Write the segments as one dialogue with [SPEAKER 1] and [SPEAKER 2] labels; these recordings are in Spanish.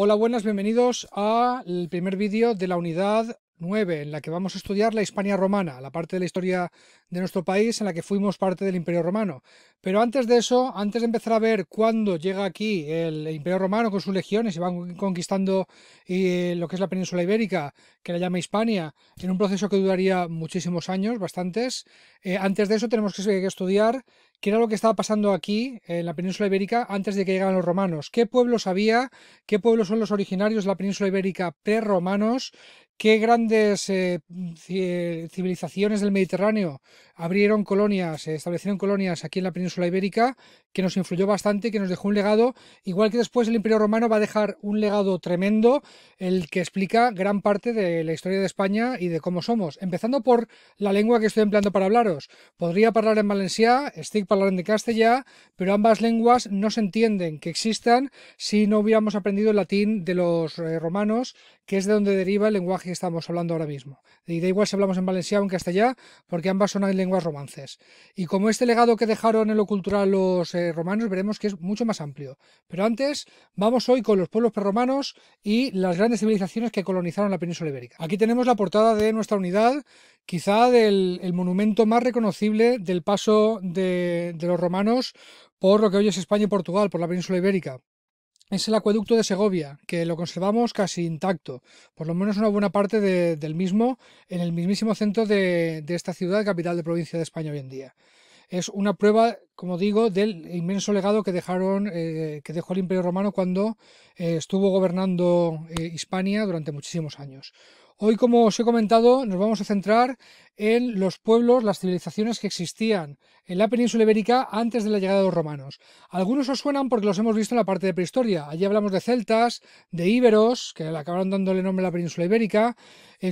[SPEAKER 1] Hola, buenas, bienvenidos al primer vídeo de la unidad 9, en la que vamos a estudiar la Hispania romana, la parte de la historia de nuestro país en la que fuimos parte del Imperio romano. Pero antes de eso, antes de empezar a ver cuándo llega aquí el Imperio romano con sus legiones y van conquistando eh, lo que es la península ibérica, que la llama Hispania, en un proceso que duraría muchísimos años, bastantes, eh, antes de eso tenemos que estudiar ¿Qué era lo que estaba pasando aquí en la península ibérica antes de que llegaran los romanos. ¿Qué pueblos había? ¿Qué pueblos son los originarios de la península ibérica pre-romanos? ¿Qué grandes eh, civilizaciones del Mediterráneo abrieron colonias, eh, establecieron colonias aquí en la península ibérica, que nos influyó bastante, que nos dejó un legado, igual que después el Imperio Romano va a dejar un legado tremendo, el que explica gran parte de la historia de España y de cómo somos, empezando por la lengua que estoy empleando para hablaros. Podría hablar en Valencia estoy Palabras de castellá, pero ambas lenguas no se entienden que existan si no hubiéramos aprendido el latín de los eh, romanos, que es de donde deriva el lenguaje que estamos hablando ahora mismo. Y da igual si hablamos en valenciano o en castellá, porque ambas son lenguas romances. Y como este legado que dejaron en lo cultural los eh, romanos, veremos que es mucho más amplio. Pero antes, vamos hoy con los pueblos prerromanos y las grandes civilizaciones que colonizaron la península ibérica. Aquí tenemos la portada de nuestra unidad quizá el monumento más reconocible del paso de, los romanos por lo que hoy es España y Portugal, por la península ibérica es el acueducto de Segovia, que lo conservamos casi intacto, por lo menos una buena parte del mismo, en el mismísimo centro de, esta ciudad, capital de provincia de España hoy en día. Es una prueba, como digo, del inmenso legado que eh, dejó el Imperio Romano cuando eh, estuvo gobernando eh, Hispania durante muchísimos años. Hoy, como os he comentado, nos vamos a centrar en los pueblos, las civilizaciones que existían en la península ibérica antes de la llegada de los romanos. Algunos os suenan porque los hemos visto en la parte de prehistoria. Allí hablamos de celtas, de íberos, que acabaron dándole nombre a la península ibérica.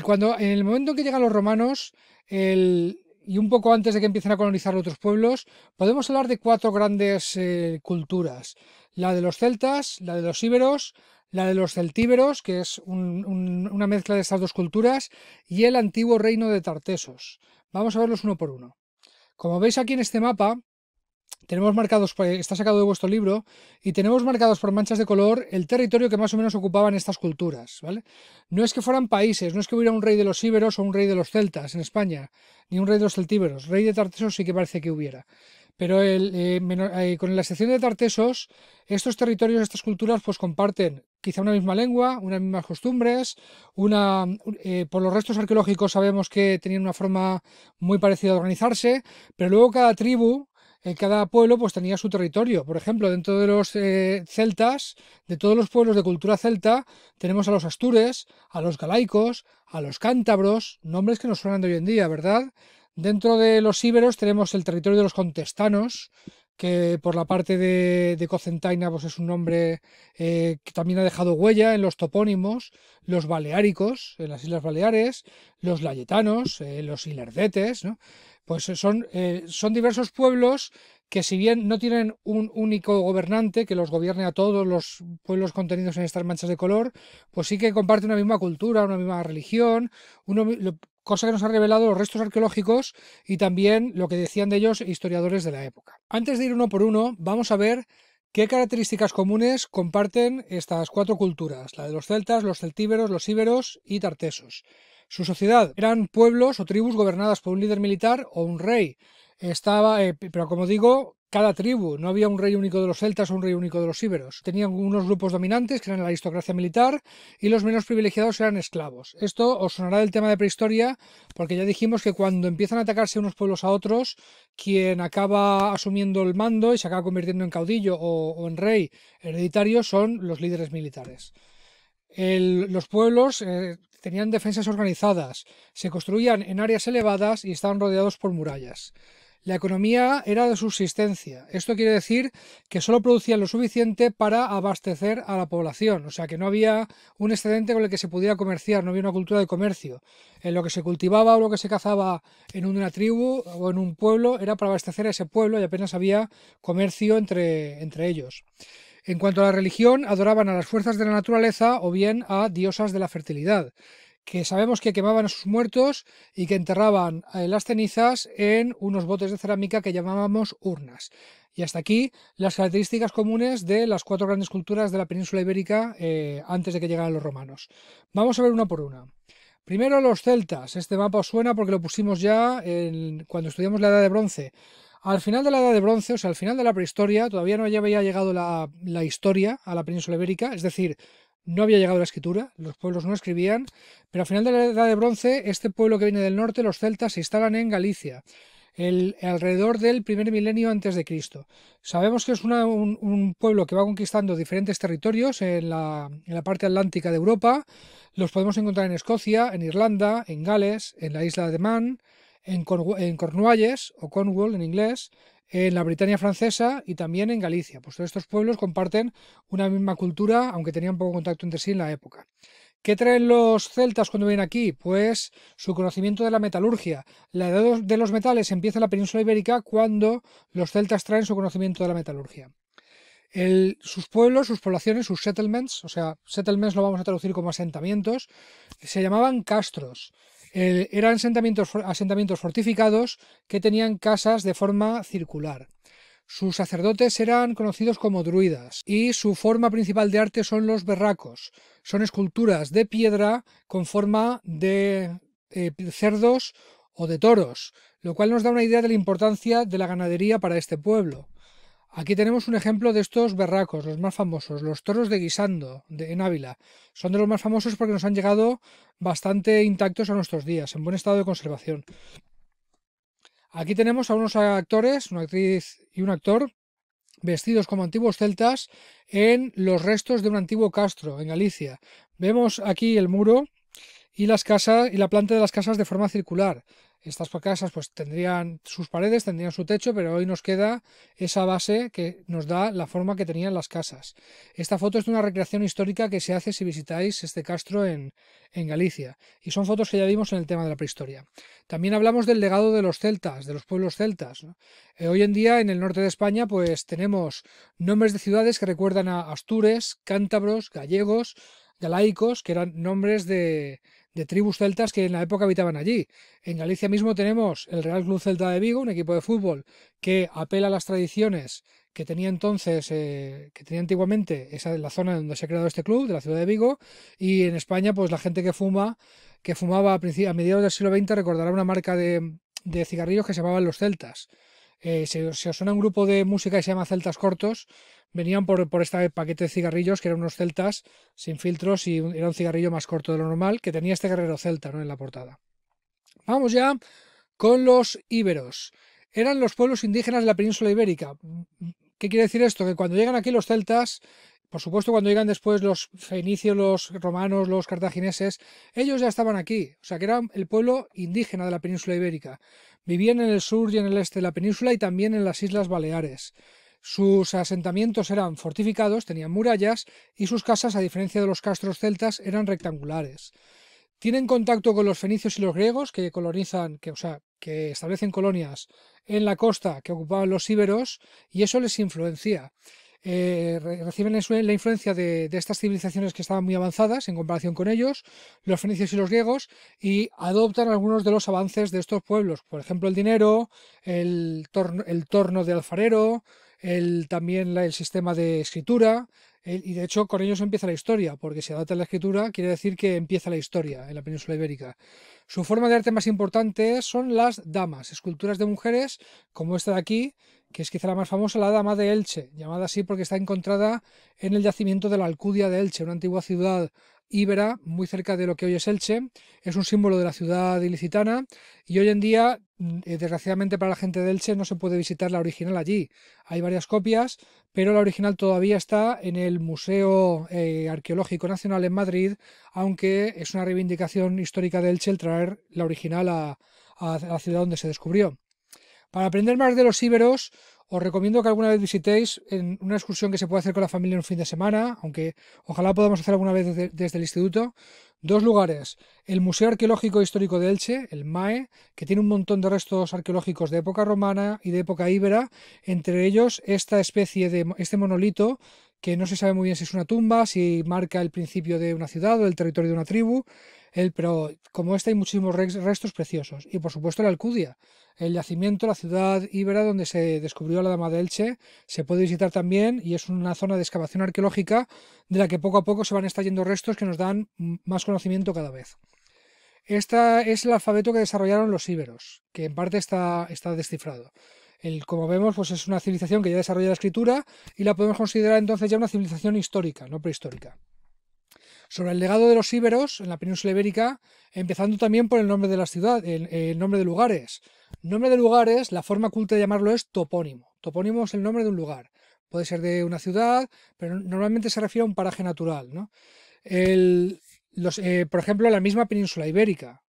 [SPEAKER 1] Cuando, en el momento en que llegan los romanos, y un poco antes de que empiecen a colonizar otros pueblos, podemos hablar de cuatro grandes eh, culturas. La de los celtas, la de los íberos, la de los celtíberos, que es una mezcla de estas dos culturas, y el antiguo reino de Tartesos. Vamos a verlos uno por uno. Como veis aquí en este mapa, tenemos marcados, está sacado de vuestro libro, y tenemos marcados por manchas de color el territorio que más o menos ocupaban estas culturas, ¿vale? No es que fueran países, no es que hubiera un rey de los íberos o un rey de los celtas en España, ni un rey de los celtíberos, rey de Tartesos sí que parece que hubiera. Pero eh, eh, con la excepción de Tartesos, estos territorios, estas culturas, pues comparten quizá una misma lengua, unas mismas costumbres, eh, por los restos arqueológicos sabemos que tenían una forma muy parecida de organizarse, pero luego cada tribu, cada pueblo pues tenía su territorio. Por ejemplo, dentro de los celtas, de todos los pueblos de cultura celta, tenemos a los astures, a los galaicos, a los cántabros, nombres que nos suenan de hoy en día, ¿verdad? Dentro de los íberos tenemos el territorio de los contestanos, que por la parte de, de Cocentaina pues, es un nombre eh, que también ha dejado huella en los topónimos, los baleáricos, en las Islas Baleares, los layetanos, eh, los ilerdetes, pues eh, son, son diversos pueblos que si bien no tienen un único gobernante que los gobierne a todos los pueblos contenidos en estas manchas de color, pues sí que comparten una misma cultura, una misma religión, uno, cosa que nos han revelado los restos arqueológicos y también lo que decían de ellos historiadores de la época. Antes de ir uno por uno, vamos a ver qué características comunes comparten estas cuatro culturas, la de los celtas, los celtíberos, los íberos y tartesos. Su sociedad eran pueblos o tribus gobernadas por un líder militar o un rey. Estaba, eh, pero como digo, cada tribu, no había un rey único de los celtas o un rey único de los íberos. Tenían unos grupos dominantes que eran la aristocracia militar y los menos privilegiados eran esclavos. Esto os sonará del tema de prehistoria porque ya dijimos que cuando empiezan a atacarse unos pueblos a otros, quien acaba asumiendo el mando y se acaba convirtiendo en caudillo o, en rey hereditario son los líderes militares. los pueblos eh, tenían defensas organizadas, se construían en áreas elevadas y estaban rodeados por murallas. La economía era de subsistencia. Esto quiere decir que solo producían lo suficiente para abastecer a la población, o sea que no había un excedente con el que se pudiera comerciar, no había una cultura de comercio. En lo que se cultivaba o lo que se cazaba en una tribu o en un pueblo era para abastecer a ese pueblo y apenas había comercio entre, entre ellos. En cuanto a la religión, adoraban a las fuerzas de la naturaleza o bien a diosas de la fertilidad que sabemos que quemaban a sus muertos y que enterraban las cenizas en unos botes de cerámica que llamábamos urnas. Y hasta aquí las características comunes de las cuatro grandes culturas de la península ibérica eh, antes de que llegaran los romanos. Vamos a ver una por una. Primero los celtas. Este mapa os suena porque lo pusimos ya cuando estudiamos la Edad de Bronce. Al final de la Edad de Bronce, o sea, al final de la prehistoria, todavía no había llegado la, la historia a la península ibérica, es decir, no había llegado la escritura, los pueblos no escribían, pero al final de la Edad de Bronce, este pueblo que viene del norte, los celtas, se instalan en Galicia, alrededor del primer milenio antes de Cristo. Sabemos que es un, pueblo que va conquistando diferentes territorios en la, parte atlántica de Europa, los podemos encontrar en Escocia, en Irlanda, en Gales, en la isla de Man, en, en Cornualles o Cornwall en inglés, en la Britania francesa y también en Galicia, pues todos estos pueblos comparten una misma cultura, aunque tenían poco contacto entre sí en la época. ¿Qué traen los celtas cuando vienen aquí? Pues su conocimiento de la metalurgia. La edad de los metales empieza en la península ibérica cuando los celtas traen su conocimiento de la metalurgia. sus pueblos, sus poblaciones, sus settlements, o sea, settlements lo vamos a traducir como asentamientos, se llamaban castros. Eh, eran asentamientos, fortificados que tenían casas de forma circular. Sus sacerdotes eran conocidos como druidas y su forma principal de arte son los berracos. Son esculturas de piedra con forma de eh, cerdos o de toros, lo cual nos da una idea de la importancia de la ganadería para este pueblo. Aquí tenemos un ejemplo de estos berracos, los más famosos, los toros de guisando en Ávila. Son de los más famosos porque nos han llegado bastante intactos a nuestros días, en buen estado de conservación. Aquí tenemos a unos actores, una actriz y un actor, vestidos como antiguos celtas en los restos de un antiguo castro en Galicia. Vemos aquí el muro y las casas y la planta de las casas de forma circular. Estas casas pues tendrían sus paredes, tendrían su techo, pero hoy nos queda esa base que nos da la forma que tenían las casas. Esta foto es de una recreación histórica que se hace si visitáis este castro en, en Galicia. Y son fotos que ya vimos en el tema de la prehistoria. También hablamos del legado de los celtas, de los pueblos celtas. Eh, hoy en día en el norte de España pues tenemos nombres de ciudades que recuerdan a Astures, cántabros, gallegos, galaicos, que eran nombres de, de tribus celtas que en la época habitaban allí. En Galicia mismo tenemos el Real Club Celta de Vigo, un equipo de fútbol que apela a las tradiciones que tenía entonces, eh, que tenía antiguamente, esa la zona donde se ha creado este club, de la ciudad de Vigo, y en España, pues la gente que fuma, que fumaba a, mediados del siglo XX recordará una marca de, cigarrillos que se llamaban los celtas. Eh, si, os suena un grupo de música que se llama Celtas Cortos, venían por, este paquete de cigarrillos que eran unos celtas sin filtros y era un cigarrillo más corto de lo normal que tenía este guerrero celta ¿no? en la portada. Vamos ya con los íberos. Eran los pueblos indígenas de la península ibérica. ¿Qué quiere decir esto? Que cuando llegan aquí los celtas, por supuesto cuando llegan después los fenicios, los romanos, los cartagineses, ellos ya estaban aquí. O sea que eran el pueblo indígena de la península ibérica. Vivían en el sur y en el este de la península y también en las Islas Baleares. Sus asentamientos eran fortificados, tenían murallas, y sus casas, a diferencia de los castros celtas, eran rectangulares. Tienen contacto con los fenicios y los griegos, que colonizan, que, que establecen colonias en la costa que ocupaban los íberos, y eso les influencia. Eh, reciben la influencia de, estas civilizaciones que estaban muy avanzadas en comparación con ellos, los fenicios y los griegos, y adoptan algunos de los avances de estos pueblos, por ejemplo el dinero, el torno de alfarero, también el sistema de escritura, y de hecho con ellos empieza la historia, porque si adapta la escritura quiere decir que empieza la historia en la península ibérica. Su forma de arte más importante son las damas, esculturas de mujeres como esta de aquí, que es quizá la más famosa, la Dama de Elche, llamada así porque está encontrada en el yacimiento de la Alcudia de Elche, una antigua ciudad Ibera, muy cerca de lo que hoy es Elche. Es un símbolo de la ciudad ilicitana y hoy en día, mm, eh, desgraciadamente para la gente de Elche, no se puede visitar la original allí. Hay varias copias, pero la original todavía está en el Museo eh, Arqueológico Nacional en Madrid, aunque es una reivindicación histórica de Elche el traer la original a, a la ciudad donde se descubrió. Para aprender más de los íberos, os recomiendo que alguna vez visitéis en una excursión que se puede hacer con la familia en un fin de semana, aunque ojalá podamos hacer alguna vez desde, el instituto. Dos lugares, el Museo Arqueológico e Histórico de Elche, el MAE, que tiene un montón de restos arqueológicos de época romana y de época íbera, entre ellos esta especie de este monolito que no se sabe muy bien si es una tumba, si marca el principio de una ciudad o el territorio de una tribu, pero como este hay muchísimos restos preciosos. Y por supuesto la Alcudia, el yacimiento, la ciudad íbera donde se descubrió la Dama de Elche, se puede visitar también y es una zona de excavación arqueológica de la que poco a poco se van estallando restos que nos dan más conocimiento cada vez. este es el alfabeto que desarrollaron los íberos, que en parte está, está descifrado. El, como vemos, pues es una civilización que ya desarrolla la escritura y la podemos considerar entonces ya una civilización histórica, no prehistórica sobre el legado de los íberos en la península ibérica, empezando también por el nombre de las ciudades, el, nombre de lugares. Nombre de lugares, la forma culta de llamarlo es topónimo. Topónimo es el nombre de un lugar. Puede ser de una ciudad, pero normalmente se refiere a un paraje natural. Eh, por ejemplo, la misma península ibérica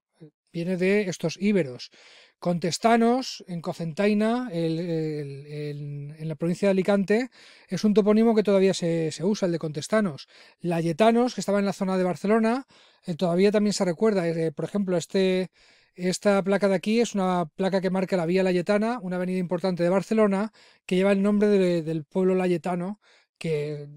[SPEAKER 1] viene de estos íberos. Contestanos, en Cocentaina, en la provincia de Alicante, es un topónimo que todavía se, usa, el de Contestanos. Layetanos, que estaba en la zona de Barcelona, eh, todavía también se recuerda. Eh, por ejemplo, este, esta placa de aquí es una placa que marca la Vía Layetana, una avenida importante de Barcelona, que lleva el nombre del pueblo layetano, que,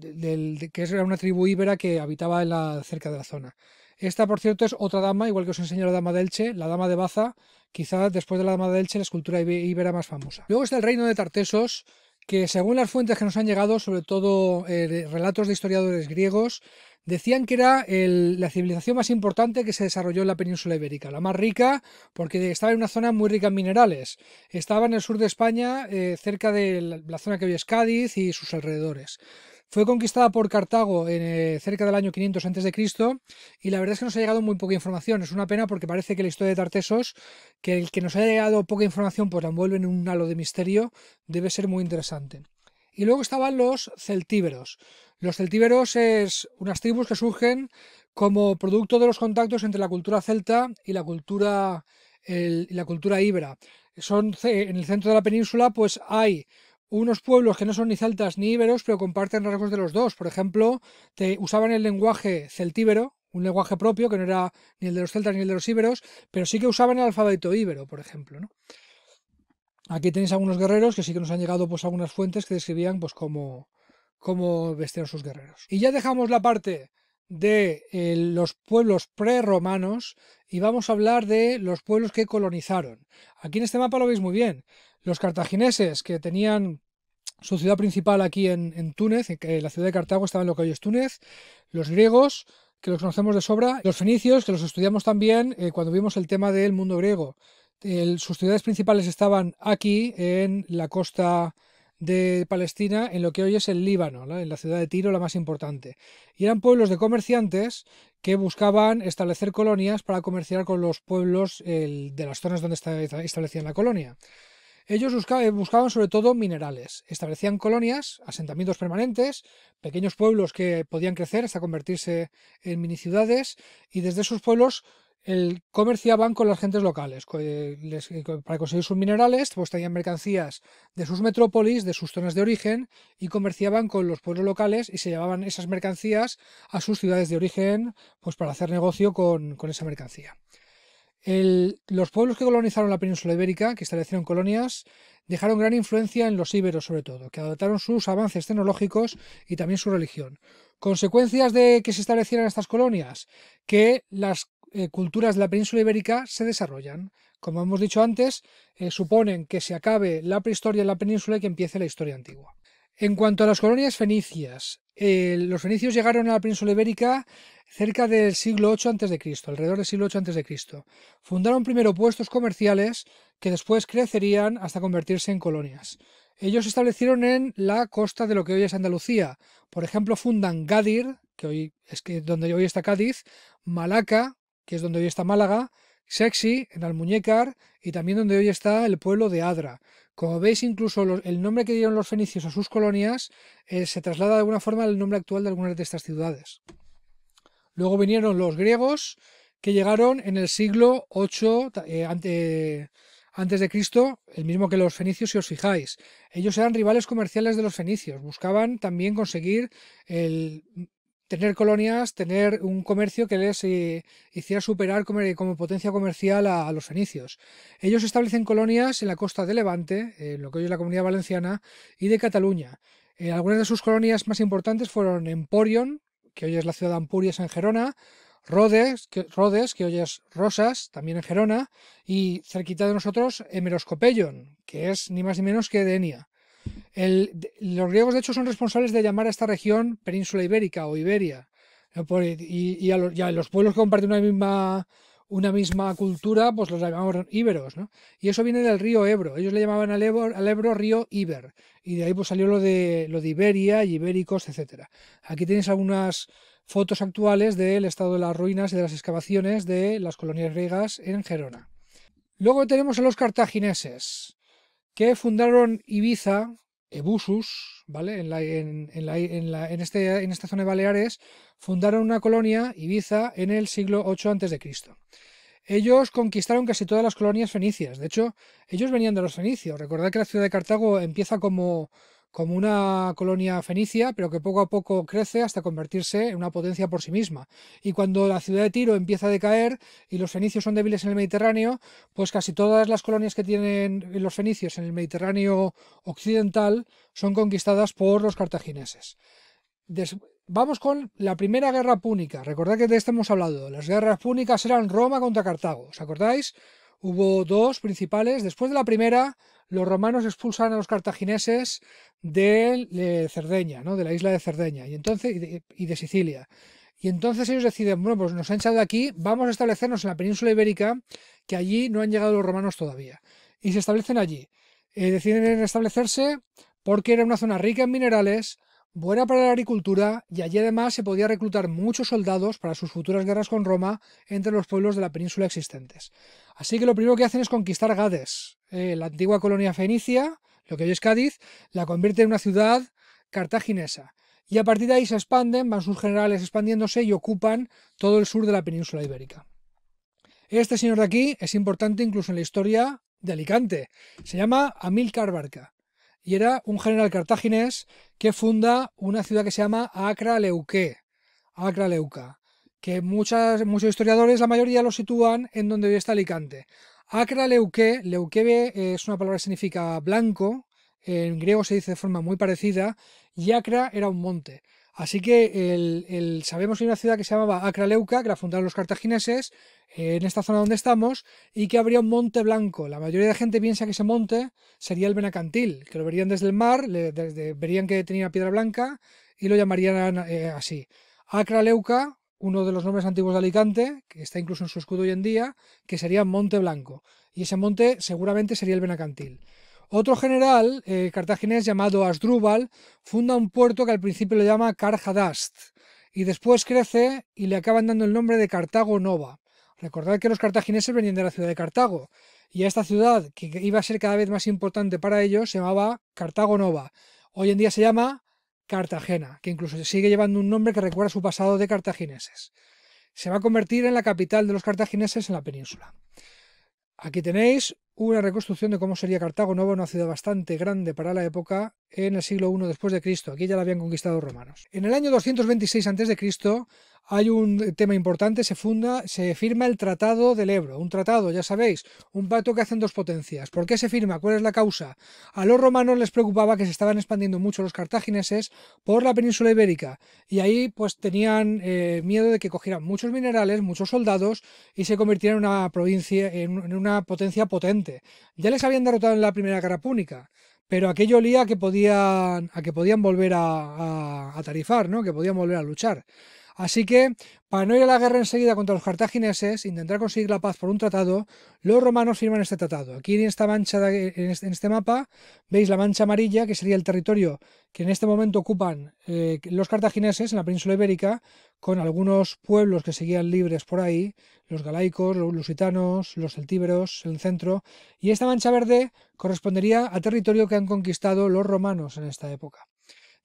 [SPEAKER 1] que era una tribu íbera que habitaba cerca de la zona. Esta, por cierto, es otra dama, igual que os enseñé la dama delche, la dama de Baza, quizás después de la dama de Elche la escultura íbera más famosa. Luego está el reino de Tartesos, que según las fuentes que nos han llegado, sobre todo eh, relatos de historiadores griegos, decían que era la civilización más importante que se desarrolló en la península ibérica, la más rica porque estaba en una zona muy rica en minerales. Estaba en el sur de España, eh, cerca de la zona que hoy es Cádiz y sus alrededores. Fue conquistada por Cartago en, eh, cerca del año 500 a.C. y la verdad es que nos ha llegado muy poca información. Es una pena porque parece que la historia de Tartesos, que el que nos haya llegado poca información pues la envuelve en un halo de misterio, debe ser muy interesante. Y luego estaban los celtíberos. Los celtíberos es unas tribus que surgen como producto de los contactos entre la cultura celta y la cultura, el, la cultura Son, en el centro de la península pues hay unos pueblos que no son ni celtas ni íberos, pero comparten rasgos de los dos. Por ejemplo, te usaban el lenguaje celtíbero, un lenguaje propio, que no era ni el de los celtas ni el de los íberos, pero sí que usaban el alfabeto íbero, por ejemplo. ¿no? Aquí tenéis algunos guerreros que sí que nos han llegado pues, algunas fuentes que describían pues, cómo, cómo vestían sus guerreros. Y ya dejamos la parte de eh, los pueblos preromanos y vamos a hablar de los pueblos que colonizaron. Aquí en este mapa lo veis muy bien. Los cartagineses, que tenían su ciudad principal aquí en, Túnez, en eh, la ciudad de Cartago estaba en lo que hoy es Túnez, los griegos, que los conocemos de sobra, los fenicios, que los estudiamos también eh, cuando vimos el tema del mundo griego. sus ciudades principales estaban aquí, en la costa de Palestina, en lo que hoy es el Líbano, en la ciudad de Tiro, la más importante. Y eran pueblos de comerciantes que buscaban establecer colonias para comerciar con los pueblos de las zonas donde establecían la colonia. Ellos eh, buscaban sobre todo minerales, establecían colonias, asentamientos permanentes, pequeños pueblos que podían crecer hasta convertirse en mini ciudades. y desde esos pueblos comerciaban con las gentes locales. Eh, eh, para conseguir sus minerales, pues tenían mercancías de sus metrópolis, de sus zonas de origen, y comerciaban con los pueblos locales y se llevaban esas mercancías a sus ciudades de origen, pues para hacer negocio con esa mercancía los pueblos que colonizaron la península ibérica, que establecieron colonias, dejaron gran influencia en los íberos sobre todo, que adoptaron sus avances tecnológicos y también su religión. ¿Consecuencias de que se establecieran estas colonias? Que las eh, culturas de la península ibérica se desarrollan. Como hemos dicho antes, eh, suponen que se acabe la prehistoria en la península y que empiece la historia antigua. En cuanto a las colonias fenicias, eh, los fenicios llegaron a la península ibérica cerca del siglo VIII a.C., alrededor del siglo VIII a.C. Fundaron primero puestos comerciales que después crecerían hasta convertirse en colonias. Ellos se establecieron en la costa de lo que hoy es Andalucía. Por ejemplo, fundan Gadir, que hoy es donde hoy está Cádiz, Malaca, que es donde hoy está Málaga, Sexy, en Almuñécar, y también donde hoy está el pueblo de Adra. Como veis, incluso el nombre que dieron los fenicios a sus colonias eh, se traslada de alguna forma al nombre actual de algunas de estas ciudades. Luego vinieron los griegos, que llegaron en el siglo VIII eh, antes de Cristo, el mismo que los fenicios, si os fijáis. Ellos eran rivales comerciales de los fenicios, buscaban también conseguir el tener colonias, tener un comercio que les eh, hiciera superar como, potencia comercial a, los fenicios. Ellos establecen colonias en la costa de Levante, en lo que hoy es la comunidad valenciana, y de Cataluña. Eh, algunas de sus colonias más importantes fueron Emporion, que hoy es la ciudad de Ampurias en Gerona, Rhodes que, hoy es Rosas, también en Gerona, y cerquita de nosotros, Emeroscopellon, que es ni más ni menos que Denia los griegos, de hecho, son responsables de llamar a esta región península ibérica o Iberia. Eh, y, a, los, pueblos que comparten una misma, una misma cultura, pues los llamamos íberos. Y eso viene del río Ebro. Ellos le llamaban al Ebro, río Iber. Y de ahí pues, salió lo de, lo de Iberia, y ibéricos, etc. Aquí tenéis algunas fotos actuales del estado de las ruinas y de las excavaciones de las colonias griegas en Gerona. Luego tenemos a los cartagineses, que fundaron Ibiza Ebusus, ¿vale? En, en, este, en, esta zona de Baleares, fundaron una colonia, Ibiza, en el siglo VIII a.C. Ellos conquistaron casi todas las colonias fenicias. De hecho, ellos venían de los fenicios. Recordad que la ciudad de Cartago empieza como, como una colonia fenicia, pero que poco a poco crece hasta convertirse en una potencia por sí misma. Y cuando la ciudad de Tiro empieza a decaer y los fenicios son débiles en el Mediterráneo, pues casi todas las colonias que tienen los fenicios en el Mediterráneo occidental son conquistadas por los cartagineses. Vamos con la primera guerra púnica. Recordad que de esto hemos hablado. Las guerras púnicas eran Roma contra Cartago. ¿Os acordáis? Hubo dos principales. Después de la primera, los romanos expulsan a los cartagineses de Cerdeña, ¿no? de la isla de Cerdeña y, entonces, y de, Sicilia. Y entonces ellos deciden, bueno, pues nos han echado de aquí, vamos a establecernos en la península ibérica, que allí no han llegado los romanos todavía. Y se establecen allí. Eh, deciden establecerse porque era una zona rica en minerales, buena para la agricultura, y allí además se podía reclutar muchos soldados para sus futuras guerras con Roma entre los pueblos de la península existentes. Así que lo primero que hacen es conquistar Gades, eh, la antigua colonia fenicia, lo que hoy es Cádiz, la convierte en una ciudad cartaginesa. Y a partir de ahí se expanden, van sus generales expandiéndose y ocupan todo el sur de la península ibérica. Este señor de aquí es importante incluso en la historia de Alicante. Se llama Amilcar Barca y era un general cartaginés que funda una ciudad que se llama Acra Leuque. Acra Leuca que muchos historiadores, la mayoría, lo sitúan en donde hoy está Alicante. Acra Leuque, Leuquebe eh, es una palabra que significa blanco, en griego se dice de forma muy parecida, y Acra era un monte. Así que el, sabemos que hay una ciudad que se llamaba Leuca, que la fundaron los cartagineses, eh, en esta zona donde estamos, y que habría un monte blanco. La mayoría de gente piensa que ese monte sería el Benacantil, que lo verían desde el mar, verían que tenía piedra blanca y lo llamarían eh, así Acra Leuca uno de los nombres antiguos de Alicante, que está incluso en su escudo hoy en día, que sería Monte Blanco. Y ese monte seguramente sería el Benacantil. Otro general eh, cartaginés llamado Asdrúbal funda un puerto que al principio le llama Carjadast y después crece y le acaban dando el nombre de Cartago Nova. Recordad que los cartagineses venían de la ciudad de Cartago y a esta ciudad que iba a ser cada vez más importante para ellos se llamaba Cartago Nova. Hoy en día se llama Cartagena, que incluso sigue llevando un nombre que recuerda su pasado de cartagineses. Se va a convertir en la capital de los cartagineses en la península. Aquí tenéis una reconstrucción de cómo sería Cartago Nova, una ciudad bastante grande para la época, en el siglo I después de Cristo. Aquí ya la habían conquistado romanos. En el año 226 a.C., hay un tema importante, se funda, se firma el Tratado del Ebro, un tratado, ya sabéis, un pacto que hacen dos potencias. ¿Por qué se firma? ¿Cuál es la causa? A los romanos les preocupaba que se estaban expandiendo mucho los cartagineses por la península ibérica y ahí pues tenían eh, miedo de que cogieran muchos minerales, muchos soldados y se convirtieran en una provincia, en una potencia potente. Ya les habían derrotado en la primera guerra púnica pero aquello olía a que podían, a que podían volver a, a, tarifar, que podían volver a luchar. Así que, para no ir a la guerra enseguida contra los cartagineses, intentar conseguir la paz por un tratado, los romanos firman este tratado. Aquí en esta mancha, este, en este mapa, veis la mancha amarilla, que sería el territorio que en este momento ocupan eh, los cartagineses en la península ibérica, con algunos pueblos que seguían libres por ahí, los galaicos, los lusitanos, los celtíberos, el centro, y esta mancha verde correspondería a territorio que han conquistado los romanos en esta época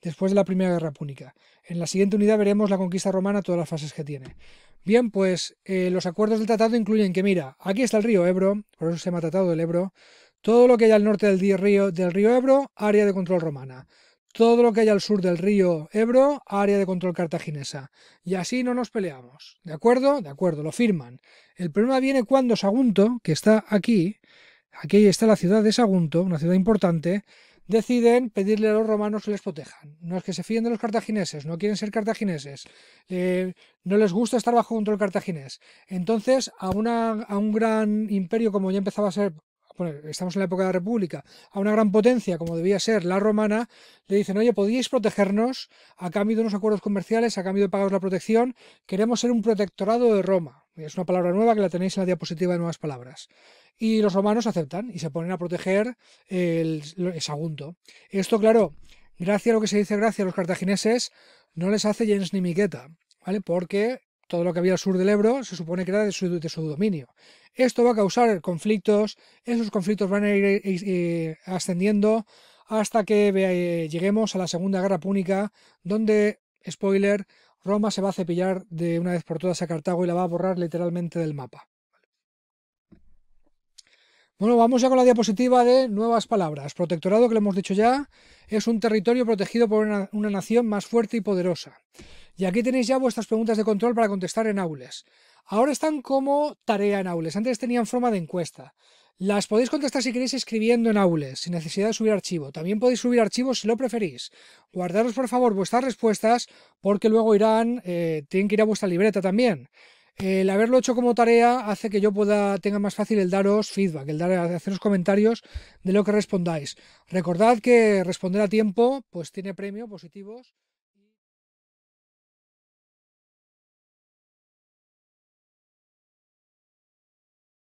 [SPEAKER 1] después de la Primera Guerra Púnica. En la siguiente unidad veremos la conquista romana, todas las fases que tiene. Bien, pues eh, los acuerdos del tratado incluyen que, mira, aquí está el río Ebro, por eso se llama Tratado del Ebro, todo lo que hay al norte del río, del río Ebro, área de control romana. Todo lo que hay al sur del río Ebro, área de control cartaginesa. Y así no nos peleamos. ¿De acuerdo? De acuerdo, lo firman. El problema viene cuando Sagunto, que está aquí, aquí está la ciudad de Sagunto, una ciudad importante, deciden pedirle a los romanos que les protejan. No es que se fíen de los cartagineses, no quieren ser cartagineses, eh, no les gusta estar bajo control cartaginés. Entonces, a, una, a un gran imperio como ya empezaba a ser estamos en la época de la República, a una gran potencia como debía ser la romana, le dicen, oye, podéis protegernos a cambio de unos acuerdos comerciales, a cambio de pagaros la protección, queremos ser un protectorado de Roma. Es una palabra nueva que la tenéis en la diapositiva de nuevas palabras. Y los romanos aceptan y se ponen a proteger el, Sagunto. Esto, claro, gracias a lo que se dice gracias a los cartagineses, no les hace Jens ni Miqueta, ¿vale? Porque todo lo que había al sur del Ebro se supone que era de su, dominio. Esto va a causar conflictos, esos conflictos van a ir eh, eh, ascendiendo hasta que eh, lleguemos a la Segunda Guerra Púnica, donde, spoiler, Roma se va a cepillar de una vez por todas a Cartago y la va a borrar literalmente del mapa. Bueno, vamos ya con la diapositiva de nuevas palabras. Protectorado, que lo hemos dicho ya, es un territorio protegido por una, nación más fuerte y poderosa. Y aquí tenéis ya vuestras preguntas de control para contestar en aules. Ahora están como tarea en aules. Antes tenían forma de encuesta. Las podéis contestar si queréis escribiendo en aules, sin necesidad de subir archivo. También podéis subir archivos si lo preferís. Guardaros por favor vuestras respuestas porque luego irán, eh, tienen que ir a vuestra libreta también. El haberlo hecho como tarea hace que yo pueda, tenga más fácil el daros feedback, el dar, haceros comentarios de lo que respondáis. Recordad que responder a tiempo pues tiene premio, positivos.